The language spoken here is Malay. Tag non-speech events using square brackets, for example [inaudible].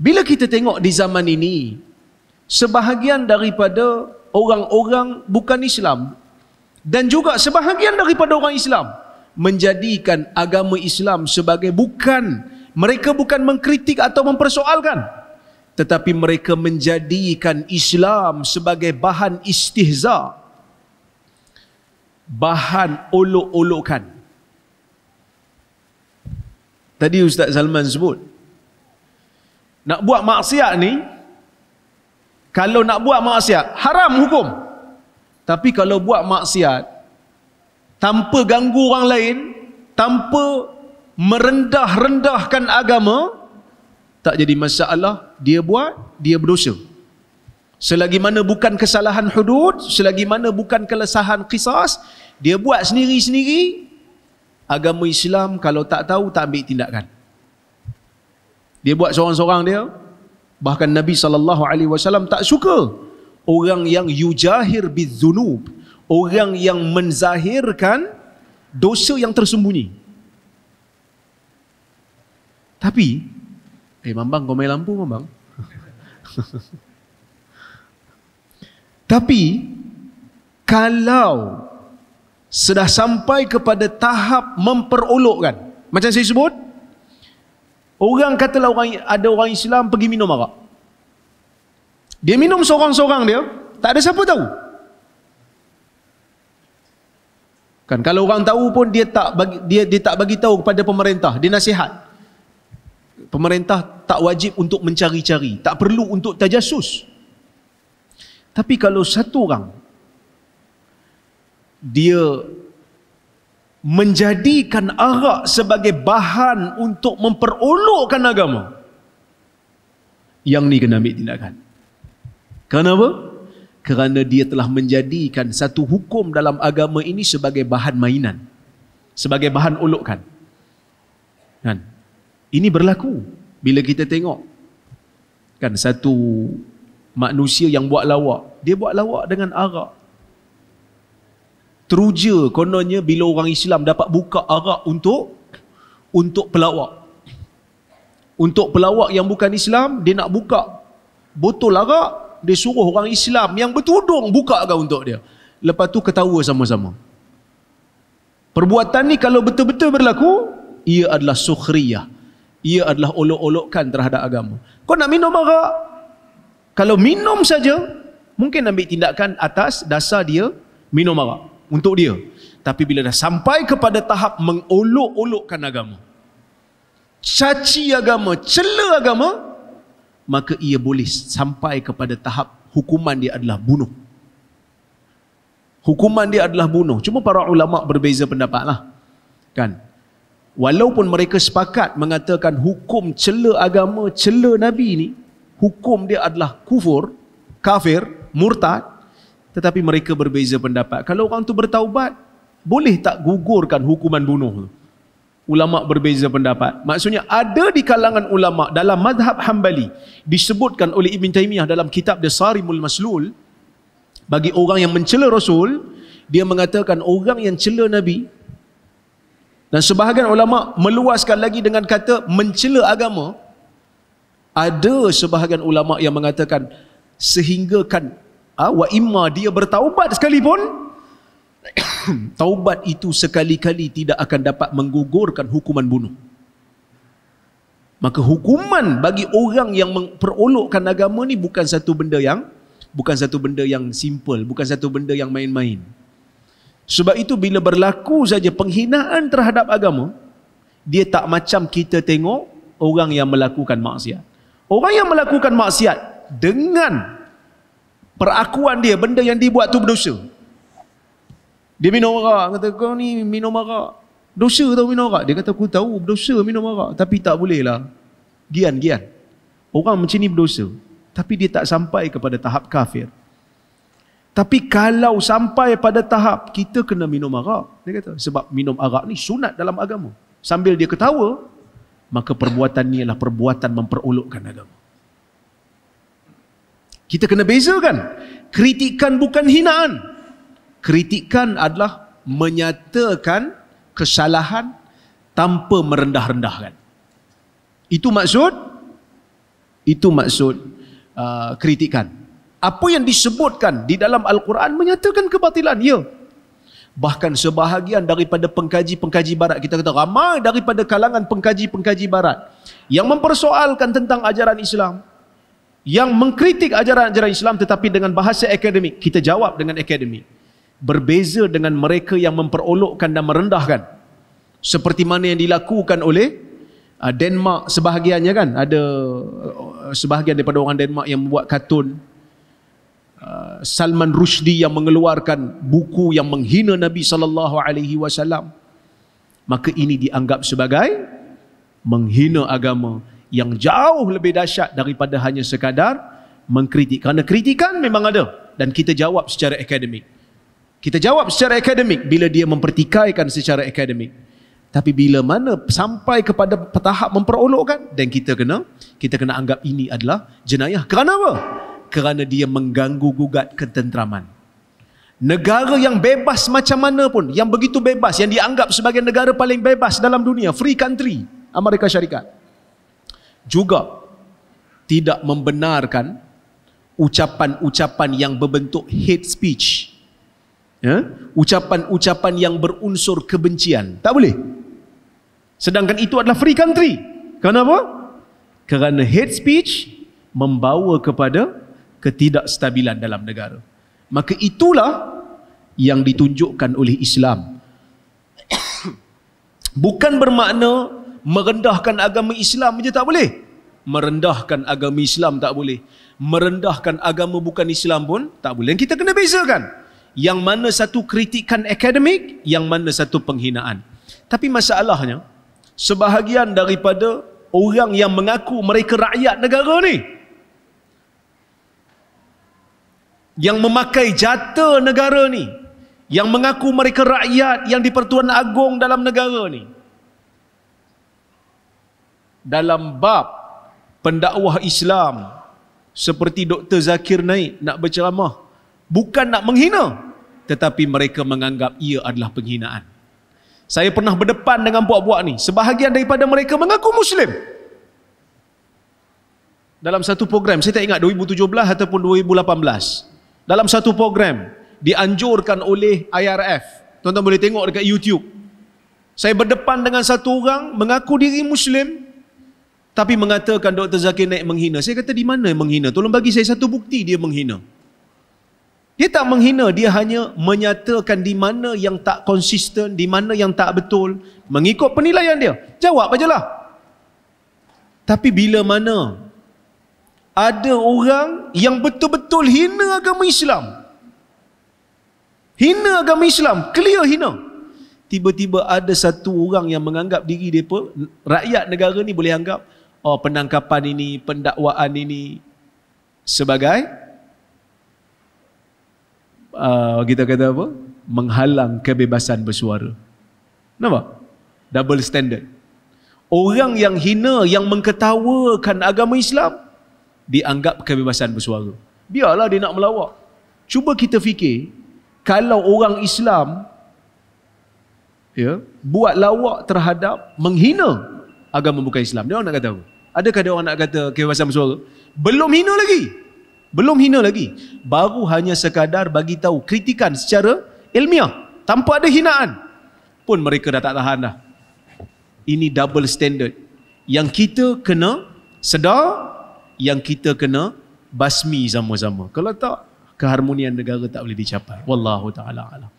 Bila kita tengok di zaman ini, sebahagian daripada orang-orang bukan Islam dan juga sebahagian daripada orang Islam menjadikan agama Islam sebagai bukan mereka bukan mengkritik atau mempersoalkan tetapi mereka menjadikan Islam sebagai bahan istihza bahan olok-olokan tadi Ustaz Salman sebut nak buat maksiat ni kalau nak buat maksiat haram hukum. Tapi kalau buat maksiat tanpa ganggu orang lain, tanpa merendah-rendahkan agama, tak jadi masalah dia buat, dia berdosa. Selagi mana bukan kesalahan hudud, selagi mana bukan kelesahan kisas, dia buat sendiri-sendiri, agama Islam kalau tak tahu, tak ambil tindakan. Dia buat seorang-seorang dia. Bahkan Nabi SAW tak suka. Orang yang yujahir bidzunub. Orang yang menzahirkan dosa yang tersembunyi. Tapi, eh Mambang kau main lampu Mambang? [laughs] Tapi, kalau sudah sampai kepada tahap memperolokkan. Macam saya sebut, Orang katalah orang ada orang Islam pergi minum arak. Dia minum seorang-seorang dia, tak ada siapa tahu. Kan kalau orang tahu pun dia tak bagi dia dia tak bagi tahu kepada pemerintah, dia nasihat. Pemerintah tak wajib untuk mencari-cari, tak perlu untuk tajasus. Tapi kalau satu orang dia menjadikan arak sebagai bahan untuk memperolokkan agama. Yang ni kena ambil tindakan. Kerana apa? Kerana dia telah menjadikan satu hukum dalam agama ini sebagai bahan mainan. Sebagai bahan ulukkan. Kan? Ini berlaku bila kita tengok kan satu manusia yang buat lawak. Dia buat lawak dengan arak teruja kononnya bila orang Islam dapat buka arak untuk untuk pelawak. Untuk pelawak yang bukan Islam, dia nak buka botol arak, dia suruh orang Islam yang bertudung buka agak untuk dia. Lepas tu ketawa sama-sama. Perbuatan ni kalau betul-betul berlaku, ia adalah sukhriyah. Ia adalah olok-olokkan terhadap agama. Kau nak minum arak? Kalau minum saja, mungkin ambil tindakan atas dasar dia minum arak untuk dia. Tapi bila dah sampai kepada tahap mengolok-olokkan agama, caci agama, cela agama, maka ia boleh sampai kepada tahap hukuman dia adalah bunuh. Hukuman dia adalah bunuh. Cuma para ulama berbeza pendapatlah. Kan? Walaupun mereka sepakat mengatakan hukum cela agama, cela nabi ni, hukum dia adalah kufur, kafir, murtad, tetapi mereka berbeza pendapat. Kalau orang tu bertaubat, boleh tak gugurkan hukuman bunuh Ulama berbeza pendapat. Maksudnya ada di kalangan ulama dalam madhab Hambali disebutkan oleh Ibn Taymiyah dalam kitab dia Sarimul Maslul bagi orang yang mencela Rasul dia mengatakan orang yang cela Nabi dan sebahagian ulama meluaskan lagi dengan kata mencela agama ada sebahagian ulama yang mengatakan sehinggakan ha, wa imma dia bertaubat sekalipun [coughs] taubat itu sekali-kali tidak akan dapat menggugurkan hukuman bunuh maka hukuman bagi orang yang memperolokkan agama ni bukan satu benda yang bukan satu benda yang simple bukan satu benda yang main-main sebab itu bila berlaku saja penghinaan terhadap agama dia tak macam kita tengok orang yang melakukan maksiat orang yang melakukan maksiat dengan perakuan dia benda yang dibuat tu berdosa. Dia minum arak, kata kau ni minum arak. Dosa tau minum arak. Dia kata aku tahu berdosa minum arak tapi tak boleh lah. Gian gian. Orang macam ni berdosa tapi dia tak sampai kepada tahap kafir. Tapi kalau sampai pada tahap kita kena minum arak, dia kata sebab minum arak ni sunat dalam agama. Sambil dia ketawa, maka perbuatan ni adalah perbuatan memperolokkan agama. Kita kena bezakan. Kritikan bukan hinaan. Kritikan adalah menyatakan kesalahan tanpa merendah-rendahkan. Itu maksud itu maksud uh, kritikan. Apa yang disebutkan di dalam Al-Quran menyatakan kebatilan. Ya. Bahkan sebahagian daripada pengkaji-pengkaji barat kita kata ramai daripada kalangan pengkaji-pengkaji barat yang mempersoalkan tentang ajaran Islam yang mengkritik ajaran-ajaran Islam tetapi dengan bahasa akademik. Kita jawab dengan akademik. Berbeza dengan mereka yang memperolokkan dan merendahkan. Seperti mana yang dilakukan oleh ah, Denmark sebahagiannya kan. Ada ah, sebahagian daripada orang Denmark yang membuat katun. Ah, Salman Rushdie yang mengeluarkan buku yang menghina Nabi sallallahu alaihi wasallam. Maka ini dianggap sebagai menghina agama yang jauh lebih dahsyat daripada hanya sekadar mengkritik. Kerana kritikan memang ada dan kita jawab secara akademik. Kita jawab secara akademik bila dia mempertikaikan secara akademik. Tapi bila mana sampai kepada tahap memperolokkan dan kita kena kita kena anggap ini adalah jenayah. Kerana apa? Kerana dia mengganggu gugat ketenteraman. Negara yang bebas macam mana pun, yang begitu bebas, yang dianggap sebagai negara paling bebas dalam dunia, free country, Amerika Syarikat juga tidak membenarkan ucapan-ucapan yang berbentuk hate speech. Ya? Ucapan-ucapan yang berunsur kebencian. Tak boleh. Sedangkan itu adalah free country. Kenapa? Kerana hate speech membawa kepada ketidakstabilan dalam negara. Maka itulah yang ditunjukkan oleh Islam. [coughs] Bukan bermakna merendahkan agama Islam je tak boleh. Merendahkan agama Islam tak boleh. Merendahkan agama bukan Islam pun tak boleh. Kita kena bezakan. Yang mana satu kritikan akademik, yang mana satu penghinaan. Tapi masalahnya, sebahagian daripada orang yang mengaku mereka rakyat negara ni, yang memakai jata negara ni, yang mengaku mereka rakyat yang di Pertuan Agong dalam negara ni, dalam bab pendakwah Islam seperti Dr. Zakir Naik nak berceramah bukan nak menghina tetapi mereka menganggap ia adalah penghinaan saya pernah berdepan dengan buah buak ni sebahagian daripada mereka mengaku Muslim dalam satu program saya tak ingat 2017 ataupun 2018 dalam satu program dianjurkan oleh IRF tuan-tuan boleh tengok dekat YouTube saya berdepan dengan satu orang mengaku diri Muslim tapi mengatakan Dr. Zakir Naik menghina. Saya kata di mana menghina? Tolong bagi saya satu bukti dia menghina. Dia tak menghina, dia hanya menyatakan di mana yang tak konsisten, di mana yang tak betul, mengikut penilaian dia. Jawab aja lah. Tapi bila mana ada orang yang betul-betul hina agama Islam. Hina agama Islam, clear hina. Tiba-tiba ada satu orang yang menganggap diri depa rakyat negara ni boleh anggap oh penangkapan ini, pendakwaan ini sebagai uh, kita kata apa? menghalang kebebasan bersuara. Nampak? Double standard. Orang yang hina, yang mengketawakan agama Islam, dianggap kebebasan bersuara. Biarlah dia nak melawak. Cuba kita fikir, kalau orang Islam ya, buat lawak terhadap menghina agama bukan Islam, dia orang nak kata apa? Adakah dia orang nak kata kebebasan bersuara? Belum hina lagi. Belum hina lagi. Baru hanya sekadar bagi tahu kritikan secara ilmiah. Tanpa ada hinaan. Pun mereka dah tak tahan dah. Ini double standard. Yang kita kena sedar. Yang kita kena basmi sama-sama. Kalau tak, keharmonian negara tak boleh dicapai. Wallahu ta'ala alam.